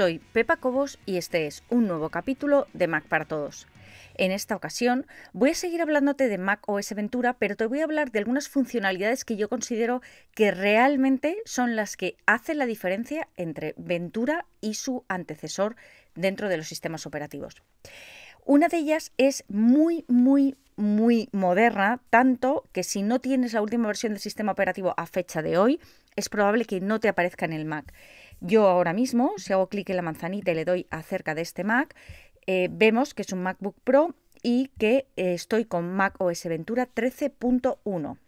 Soy Pepa Cobos y este es un nuevo capítulo de Mac para Todos. En esta ocasión voy a seguir hablándote de Mac OS Ventura, pero te voy a hablar de algunas funcionalidades que yo considero que realmente son las que hacen la diferencia entre Ventura y su antecesor dentro de los sistemas operativos. Una de ellas es muy, muy, muy moderna, tanto que si no tienes la última versión del sistema operativo a fecha de hoy, es probable que no te aparezca en el Mac. Yo ahora mismo, si hago clic en la manzanita y le doy acerca de este Mac, eh, vemos que es un MacBook Pro y que eh, estoy con Mac OS Ventura 13.1.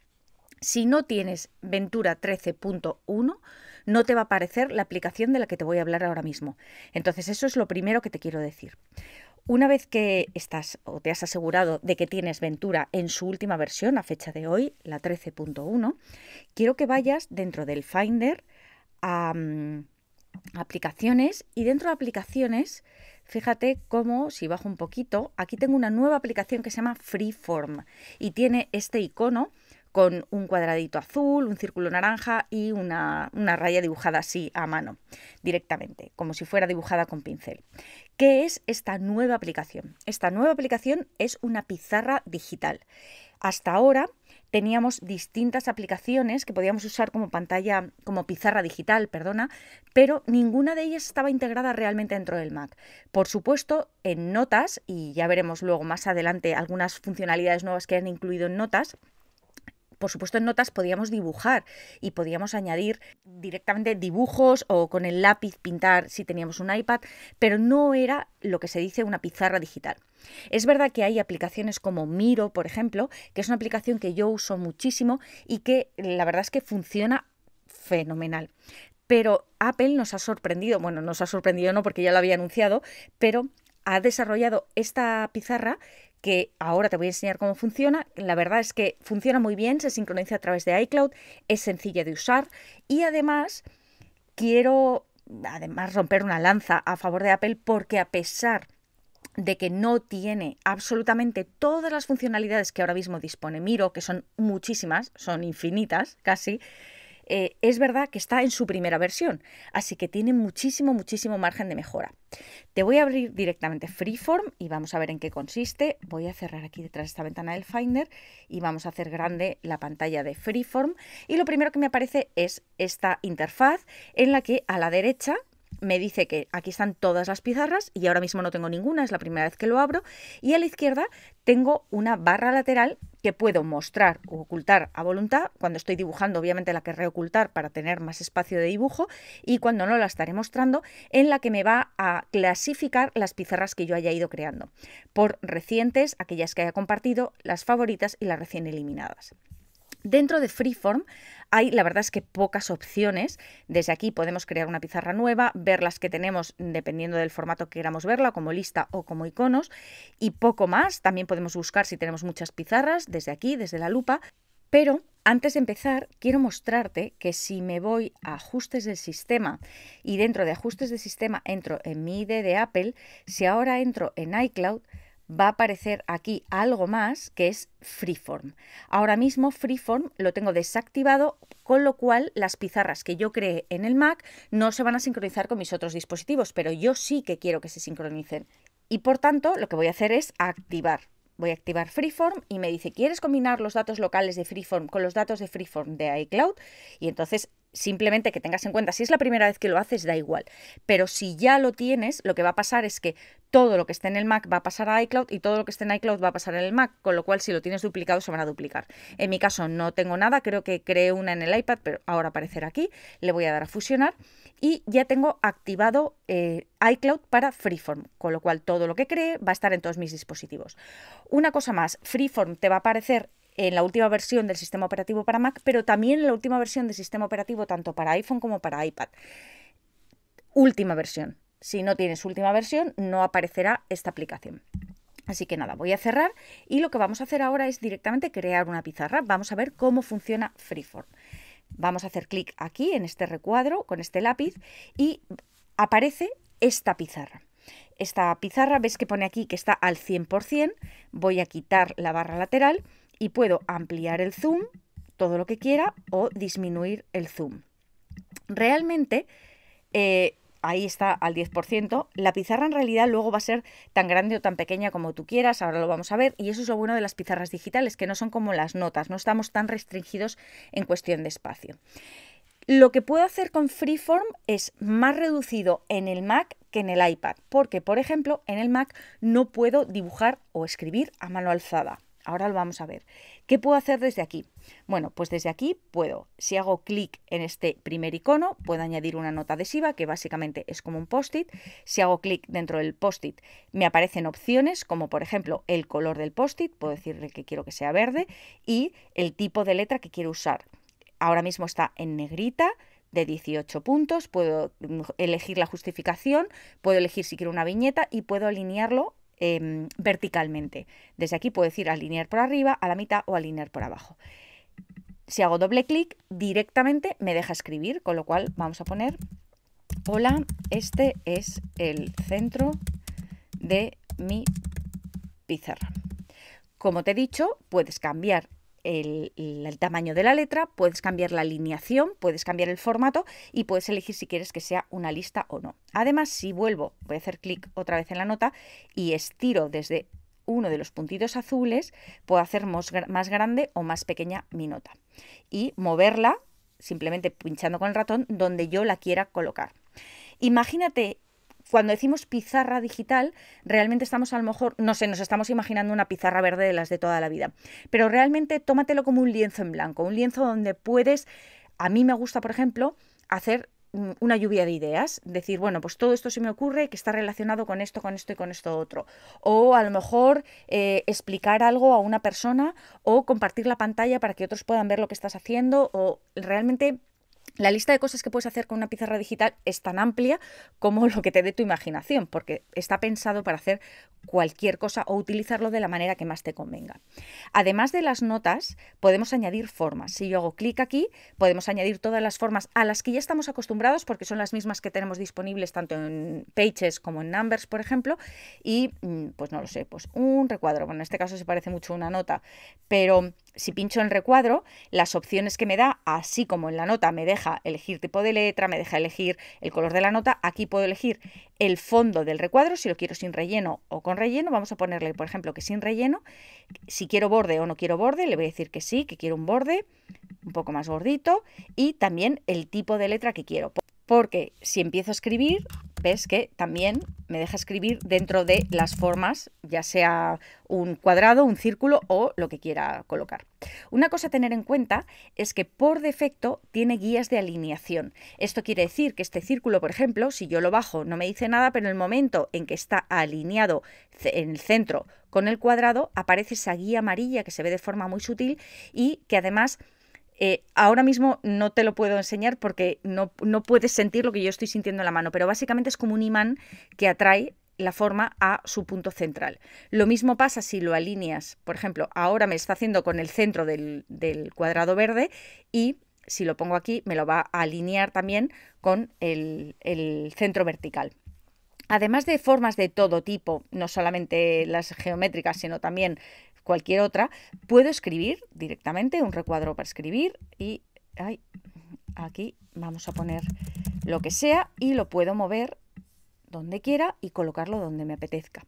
Si no tienes Ventura 13.1, no te va a aparecer la aplicación de la que te voy a hablar ahora mismo. Entonces, eso es lo primero que te quiero decir. Una vez que estás o te has asegurado de que tienes Ventura en su última versión a fecha de hoy, la 13.1, quiero que vayas dentro del Finder a, mm, aplicaciones y dentro de aplicaciones, fíjate cómo, si bajo un poquito, aquí tengo una nueva aplicación que se llama Freeform y tiene este icono con un cuadradito azul, un círculo naranja y una, raya dibujada así a mano, directamente, como si fuera dibujada con pincel. ¿Qué es esta nueva aplicación? Esta nueva aplicación es una pizarra digital. Hasta ahora teníamos distintas aplicaciones que podíamos usar como pantalla, como pizarra digital, perdona, pero ninguna de ellas estaba integrada realmente dentro del Mac. Por supuesto, en Notas, y ya veremos luego más adelante algunas funcionalidades nuevas que han incluido en Notas, por supuesto en notas podíamos dibujar y podíamos añadir directamente dibujos o con el lápiz pintar si teníamos un iPad, pero no era lo que se dice una pizarra digital. Es verdad que hay aplicaciones como Miro, por ejemplo, que es una aplicación que yo uso muchísimo y que la verdad es que funciona fenomenal. Pero Apple nos ha sorprendido, bueno, nos ha sorprendido no porque ya lo había anunciado, pero ha desarrollado esta pizarra que ahora te voy a enseñar cómo funciona. La verdad es que funciona muy bien, se sincroniza a través de iCloud, es sencilla de usar y además quiero además romper una lanza a favor de Apple porque a pesar de que no tiene absolutamente todas las funcionalidades que ahora mismo dispone Miro, que son muchísimas, son infinitas casi, eh, es verdad que está en su primera versión, así que tiene muchísimo, muchísimo margen de mejora. Te voy a abrir directamente Freeform y vamos a ver en qué consiste. Voy a cerrar aquí detrás esta ventana del Finder y vamos a hacer grande la pantalla de Freeform. Y lo primero que me aparece es esta interfaz en la que a la derecha me dice que aquí están todas las pizarras y ahora mismo no tengo ninguna, es la primera vez que lo abro. Y a la izquierda tengo una barra lateral que puedo mostrar o ocultar a voluntad. Cuando estoy dibujando, obviamente la querré ocultar para tener más espacio de dibujo y cuando no la estaré mostrando, en la que me va a clasificar las pizarras que yo haya ido creando. Por recientes, aquellas que haya compartido, las favoritas y las recién eliminadas. Dentro de Freeform hay, la verdad es que pocas opciones. Desde aquí podemos crear una pizarra nueva, ver las que tenemos dependiendo del formato que queramos verla, como lista o como iconos, y poco más. También podemos buscar si tenemos muchas pizarras desde aquí, desde la lupa. Pero antes de empezar, quiero mostrarte que si me voy a ajustes del sistema y dentro de ajustes del sistema entro en mi de Apple, si ahora entro en iCloud, va a aparecer aquí algo más que es Freeform. Ahora mismo Freeform lo tengo desactivado, con lo cual las pizarras que yo creé en el Mac no se van a sincronizar con mis otros dispositivos, pero yo sí que quiero que se sincronicen. Y por tanto, lo que voy a hacer es activar voy a activar Freeform y me dice, ¿quieres combinar los datos locales de Freeform con los datos de Freeform de iCloud? Y entonces simplemente que tengas en cuenta, si es la primera vez que lo haces, da igual. Pero si ya lo tienes, lo que va a pasar es que todo lo que esté en el Mac va a pasar a iCloud y todo lo que esté en iCloud va a pasar en el Mac, con lo cual si lo tienes duplicado se van a duplicar. En mi caso no tengo nada, creo que creé una en el iPad, pero ahora aparecerá aquí, le voy a dar a fusionar y ya tengo activado eh, iCloud para Freeform, con lo cual todo lo que cree va a estar en todos mis dispositivos. Una cosa más, Freeform te va a aparecer en la última versión del sistema operativo para Mac, pero también en la última versión del sistema operativo tanto para iPhone como para iPad. Última versión. Si no tienes última versión, no aparecerá esta aplicación. Así que nada, voy a cerrar y lo que vamos a hacer ahora es directamente crear una pizarra. Vamos a ver cómo funciona Freeform. Vamos a hacer clic aquí en este recuadro con este lápiz y aparece esta pizarra esta pizarra, ves que pone aquí que está al 100%, voy a quitar la barra lateral y puedo ampliar el zoom todo lo que quiera o disminuir el zoom. Realmente, eh, ahí está al 10%, la pizarra en realidad luego va a ser tan grande o tan pequeña como tú quieras, ahora lo vamos a ver, y eso es lo bueno de las pizarras digitales, que no son como las notas, no estamos tan restringidos en cuestión de espacio. Lo que puedo hacer con Freeform es más reducido en el Mac que en el iPad, porque por ejemplo en el Mac no puedo dibujar o escribir a mano alzada. Ahora lo vamos a ver. ¿Qué puedo hacer desde aquí? Bueno, pues desde aquí puedo, si hago clic en este primer icono, puedo añadir una nota adhesiva que básicamente es como un post-it. Si hago clic dentro del post-it, me aparecen opciones como por ejemplo el color del post-it, puedo decirle que quiero que sea verde y el tipo de letra que quiero usar. Ahora mismo está en negrita, de 18 puntos, puedo mm, elegir la justificación, puedo elegir si quiero una viñeta y puedo alinearlo Em, verticalmente. Desde aquí puedo decir alinear por arriba, a la mitad o alinear por abajo. Si hago doble clic, directamente me deja escribir, con lo cual vamos a poner, hola, este es el centro de mi pizarra. Como te he dicho, puedes cambiar el, tamaño de la letra, puedes cambiar la alineación, puedes cambiar el formato y puedes elegir si quieres que sea una lista o no. Además, si vuelvo, voy a hacer clic otra vez en la nota y estiro desde uno de los puntitos azules, puedo hacer más grande o más pequeña mi nota y moverla simplemente pinchando con el ratón donde yo la quiera colocar. Imagínate cuando decimos pizarra digital, realmente estamos a lo mejor, no sé, nos estamos imaginando una pizarra verde de las de toda la vida, pero realmente tómatelo como un lienzo en blanco, un lienzo donde puedes, a mí me gusta, por ejemplo, hacer mm, una lluvia de ideas, decir, bueno, pues todo esto se me ocurre que está relacionado con esto, con esto y con esto otro. O a lo mejor eh, explicar algo a una persona o compartir la pantalla para que otros puedan ver lo que estás haciendo o realmente la lista de cosas que puedes hacer con una pizarra digital es tan amplia como lo que te dé tu imaginación, porque está pensado para hacer cualquier cosa o utilizarlo de la manera que más te convenga. Además de las notas, podemos añadir formas. Si yo hago clic aquí, podemos añadir todas las formas a las que ya estamos acostumbrados, porque son las mismas que tenemos disponibles tanto en Pages como en Numbers, por ejemplo, y mm, pues no lo sé, pues un recuadro. Bueno, en este caso se parece mucho a una nota, pero si pincho en recuadro, las opciones que me da, así como en la nota, me deja deja elegir tipo de letra, me deja elegir el color de la nota. Aquí puedo elegir el fondo del recuadro, si lo quiero sin relleno o con relleno. Vamos a ponerle, por ejemplo, que sin relleno. Si quiero borde o no quiero borde, le voy a decir que sí, que quiero un borde un poco más gordito. Y también el tipo de letra que quiero. Porque si empiezo a escribir, ves que también me deja escribir dentro de las formas, ya sea un cuadrado, un círculo o lo que quiera colocar. Una cosa a tener en cuenta es que por defecto tiene guías de alineación. Esto quiere decir que este círculo, por ejemplo, si yo lo bajo no me dice nada, pero en el momento en que está alineado en el centro con el cuadrado, aparece esa guía amarilla que se ve de forma muy sutil y que además eh, ahora mismo no te lo puedo enseñar porque no, puedes sentir lo que yo estoy sintiendo en la mano, pero básicamente es como un imán que atrae la forma a su punto central. Lo mismo pasa si lo alineas, por ejemplo, ahora me está haciendo con el centro del, cuadrado verde y si lo pongo aquí me lo va a alinear también con el, el centro vertical. Además de formas de todo tipo, no solamente las geométricas, sino también cualquier otra, puedo escribir directamente un recuadro para escribir y aquí vamos a poner lo que sea y lo puedo mover donde quiera y colocarlo donde me apetezca.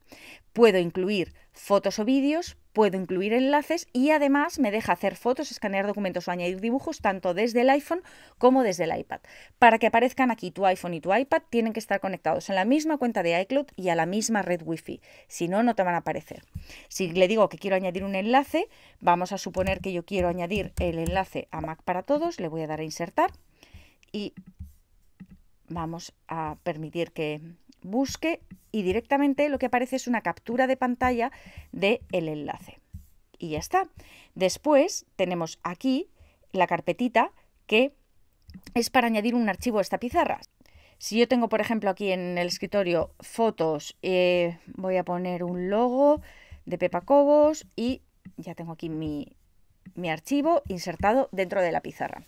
Puedo incluir fotos o vídeos, puedo incluir enlaces y además me deja hacer fotos, escanear documentos o añadir dibujos tanto desde el iPhone como desde el iPad. Para que aparezcan aquí tu iPhone y tu iPad tienen que estar conectados en la misma cuenta de iCloud y a la misma red Wi-Fi, si no, no te van a aparecer. Si le digo que quiero añadir un enlace, vamos a suponer que yo quiero añadir el enlace a Mac para todos, le voy a dar a insertar y vamos a permitir que busque y directamente lo que aparece es una captura de pantalla del el enlace. Y ya está. Después tenemos aquí la carpetita que es para añadir un archivo a esta pizarra. Si yo tengo, por ejemplo, aquí en el escritorio fotos, eh, voy a poner un logo de Pepa Cobos y ya tengo aquí mi, mi archivo insertado dentro de la pizarra.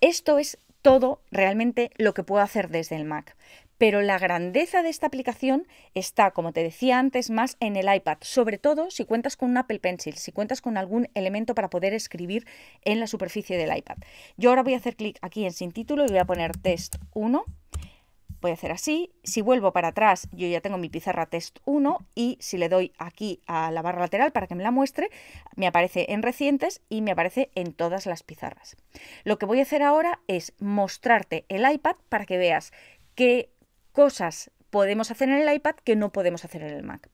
Esto es todo realmente lo que puedo hacer desde el Mac. Pero la grandeza de esta aplicación está, como te decía antes, más en el iPad, sobre todo si cuentas con un Apple Pencil, si cuentas con algún elemento para poder escribir en la superficie del iPad. Yo ahora voy a hacer clic aquí en sin título y voy a poner test 1. Voy a hacer así. Si vuelvo para atrás, yo ya tengo mi pizarra test 1 y si le doy aquí a la barra lateral para que me la muestre, me aparece en recientes y me aparece en todas las pizarras. Lo que voy a hacer ahora es mostrarte el iPad para que veas que cosas podemos hacer en el iPad que no podemos hacer en el Mac.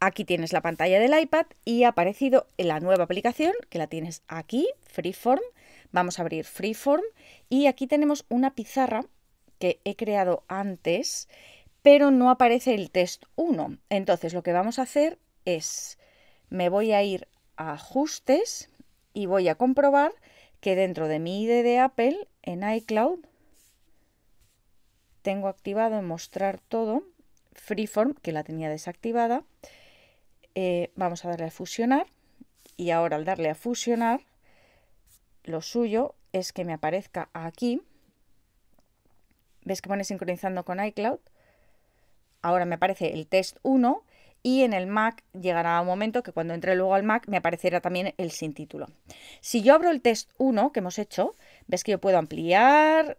Aquí tienes la pantalla del iPad y ha aparecido la nueva aplicación que la tienes aquí, Freeform. Vamos a abrir Freeform y aquí tenemos una pizarra que he creado antes, pero no aparece el test 1. Entonces lo que vamos a hacer es, me voy a ir a ajustes y voy a comprobar que dentro de mi ID de Apple en iCloud tengo activado en mostrar todo, Freeform, que la tenía desactivada. Eh, vamos a darle a fusionar y ahora al darle a fusionar, lo suyo es que me aparezca aquí. ¿Ves que pone sincronizando con iCloud? Ahora me aparece el test 1 y en el Mac llegará un momento que cuando entre luego al Mac me aparecerá también el sin título. Si yo abro el test 1 que hemos hecho, ves que yo puedo ampliar,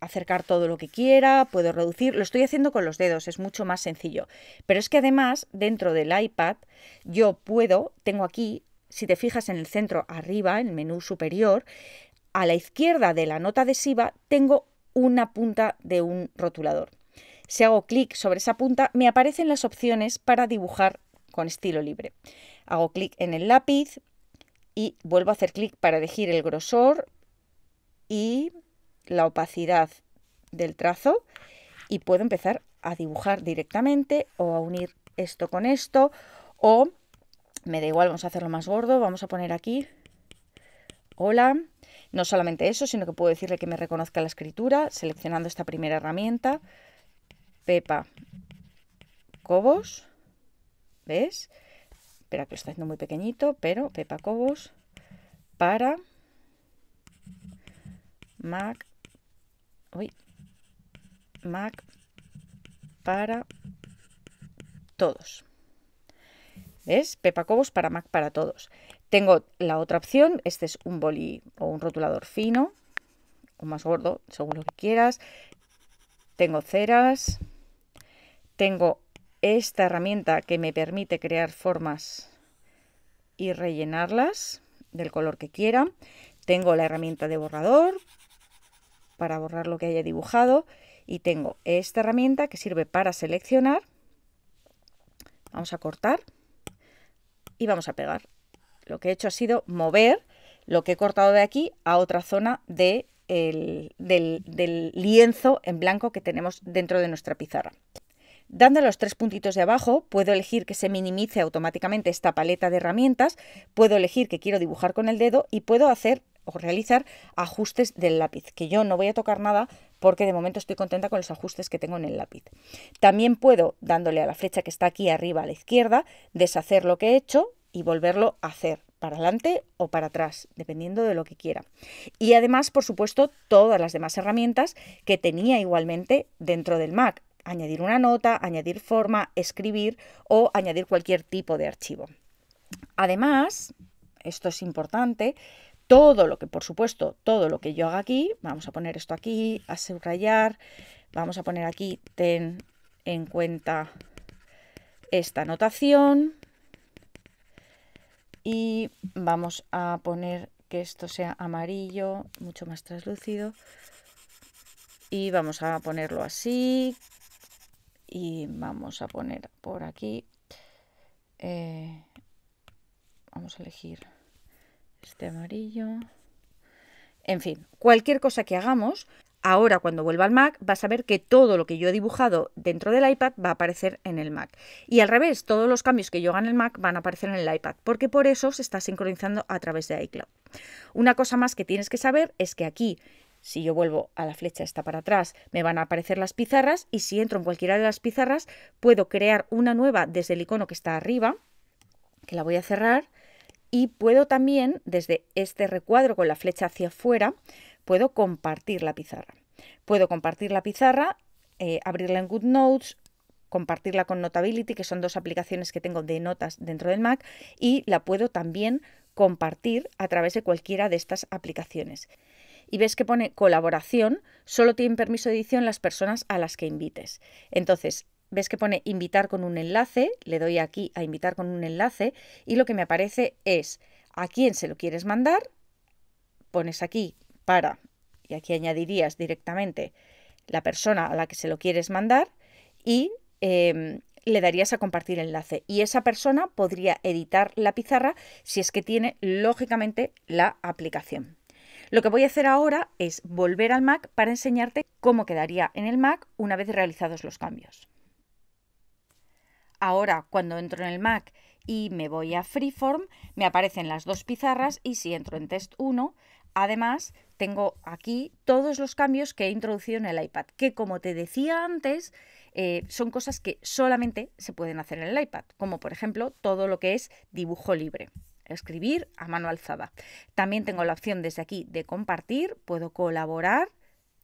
acercar todo lo que quiera, puedo reducir, lo estoy haciendo con los dedos, es mucho más sencillo. Pero es que además dentro del iPad yo puedo, tengo aquí, si te fijas en el centro arriba, en el menú superior, a la izquierda de la nota adhesiva tengo una punta de un rotulador. Si hago clic sobre esa punta, me aparecen las opciones para dibujar con estilo libre. Hago clic en el lápiz y vuelvo a hacer clic para elegir el grosor y la opacidad del trazo y puedo empezar a dibujar directamente o a unir esto con esto o me da igual, vamos a hacerlo más gordo, vamos a poner aquí hola, no solamente eso, sino que puedo decirle que me reconozca la escritura seleccionando esta primera herramienta Pepa Cobos, ¿ves? Espera que lo está haciendo muy pequeñito, pero Pepa Cobos para Mac Mac para todos. ¿Ves? Pepa Cobos para Mac para todos. Tengo la otra opción, este es un boli o un rotulador fino o más gordo, según lo que quieras. Tengo ceras, tengo esta herramienta que me permite crear formas y rellenarlas del color que quiera. Tengo la herramienta de borrador para borrar lo que haya dibujado y tengo esta herramienta que sirve para seleccionar. Vamos a cortar y vamos a pegar. Lo que he hecho ha sido mover lo que he cortado de aquí a otra zona de del, del lienzo en blanco que tenemos dentro de nuestra pizarra. Dando los tres puntitos de abajo, puedo elegir que se minimice automáticamente esta paleta de herramientas, puedo elegir que quiero dibujar con el dedo y puedo hacer o realizar ajustes del lápiz, que yo no voy a tocar nada porque de momento estoy contenta con los ajustes que tengo en el lápiz. También puedo, dándole a la flecha que está aquí arriba a la izquierda, deshacer lo que he hecho y volverlo a hacer para adelante o para atrás, dependiendo de lo que quiera. Y además, por supuesto, todas las demás herramientas que tenía igualmente dentro del Mac. Añadir una nota, añadir forma, escribir o añadir cualquier tipo de archivo. Además, esto es importante, todo lo que, por supuesto, todo lo que yo haga aquí, vamos a poner esto aquí, a subrayar, vamos a poner aquí, ten en cuenta esta anotación y vamos a poner que esto sea amarillo, mucho más translúcido y vamos a ponerlo así y vamos a poner por aquí, eh, vamos a elegir este amarillo. En fin, cualquier cosa que hagamos, ahora cuando vuelva al Mac vas a ver que todo lo que yo he dibujado dentro del iPad va a aparecer en el Mac. Y al revés, todos los cambios que yo haga en el Mac van a aparecer en el iPad, porque por eso se está sincronizando a través de iCloud. Una cosa más que tienes que saber es que aquí, si yo vuelvo a la flecha esta para atrás, me van a aparecer las pizarras y si entro en cualquiera de las pizarras puedo crear una nueva desde el icono que está arriba, que la voy a cerrar y puedo también, desde este recuadro con la flecha hacia afuera, puedo compartir la pizarra. Puedo compartir la pizarra, eh, abrirla en GoodNotes, compartirla con Notability, que son dos aplicaciones que tengo de notas dentro del Mac, y la puedo también compartir a través de cualquiera de estas aplicaciones. Y ves que pone colaboración, solo tienen permiso de edición las personas a las que invites. Entonces, ves que pone invitar con un enlace, le doy aquí a invitar con un enlace y lo que me aparece es a quién se lo quieres mandar, pones aquí para, y aquí añadirías directamente la persona a la que se lo quieres mandar y em, le darías a compartir enlace. Y esa persona podría editar la pizarra si es que tiene, lógicamente, la aplicación. Lo que voy a hacer ahora es volver al Mac para enseñarte cómo quedaría en el Mac una vez realizados los cambios. Ahora, cuando entro en el Mac y me voy a Freeform, me aparecen las dos pizarras y si entro en Test 1, además tengo aquí todos los cambios que he introducido en el iPad, que como te decía antes, eh, son cosas que solamente se pueden hacer en el iPad, como por ejemplo todo lo que es dibujo libre escribir a mano alzada. También tengo la opción desde aquí de compartir, puedo colaborar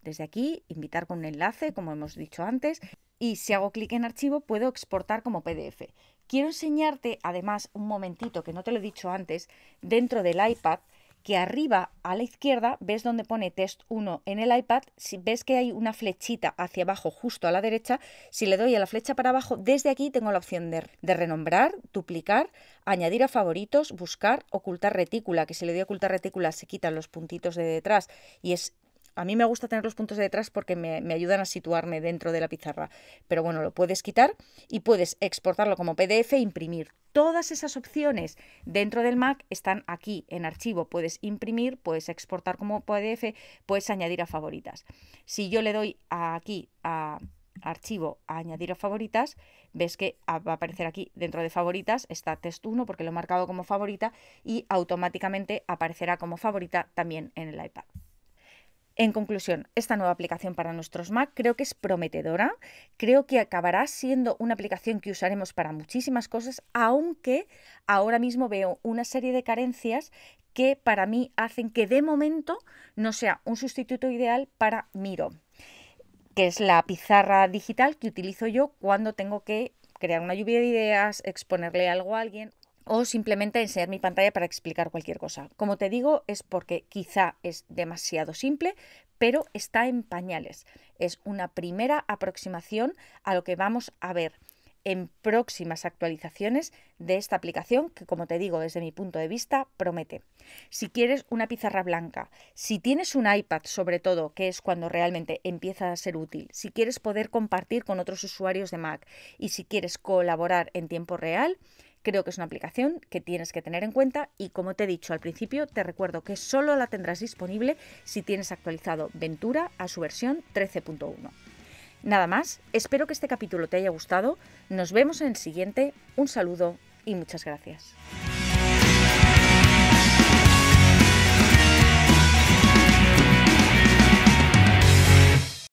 desde aquí, invitar con un enlace, como hemos dicho antes, y si hago clic en archivo puedo exportar como PDF. Quiero enseñarte además un momentito que no te lo he dicho antes, dentro del iPad, que arriba a la izquierda ves donde pone test 1 en el iPad, si ves que hay una flechita hacia abajo justo a la derecha, si le doy a la flecha para abajo, desde aquí tengo la opción de, renombrar, duplicar, añadir a favoritos, buscar, ocultar retícula, que si le doy a ocultar retícula se quitan los puntitos de detrás y es a mí me gusta tener los puntos de detrás porque me, ayudan a situarme dentro de la pizarra. Pero bueno, lo puedes quitar y puedes exportarlo como PDF e imprimir. Todas esas opciones dentro del Mac están aquí en archivo. Puedes imprimir, puedes exportar como PDF, e, puedes añadir a favoritas. Si yo le doy aquí a archivo a añadir a favoritas, ves que va a aparecer aquí dentro de favoritas, está test 1 porque lo he marcado como favorita y automáticamente aparecerá como favorita también en el iPad. En conclusión, esta nueva aplicación para nuestros Mac creo que es prometedora, creo que acabará siendo una aplicación que usaremos para muchísimas cosas, aunque ahora mismo veo una serie de carencias que para mí hacen que de momento no sea un sustituto ideal para Miro, que es la pizarra digital que utilizo yo cuando tengo que crear una lluvia de ideas, exponerle algo a alguien o simplemente enseñar mi pantalla para explicar cualquier cosa. Como te digo, es porque quizá es demasiado simple, pero está en pañales. Es una primera aproximación a lo que vamos a ver en próximas actualizaciones de esta aplicación que, como te digo, desde mi punto de vista, promete. Si quieres una pizarra blanca, si tienes un iPad sobre todo, que es cuando realmente empieza a ser útil, si quieres poder compartir con otros usuarios de Mac y si quieres colaborar en tiempo real, Creo que es una aplicación que tienes que tener en cuenta y como te he dicho al principio, te recuerdo que solo la tendrás disponible si tienes actualizado Ventura a su versión 13.1. Nada más, espero que este capítulo te haya gustado, nos vemos en el siguiente, un saludo y muchas gracias.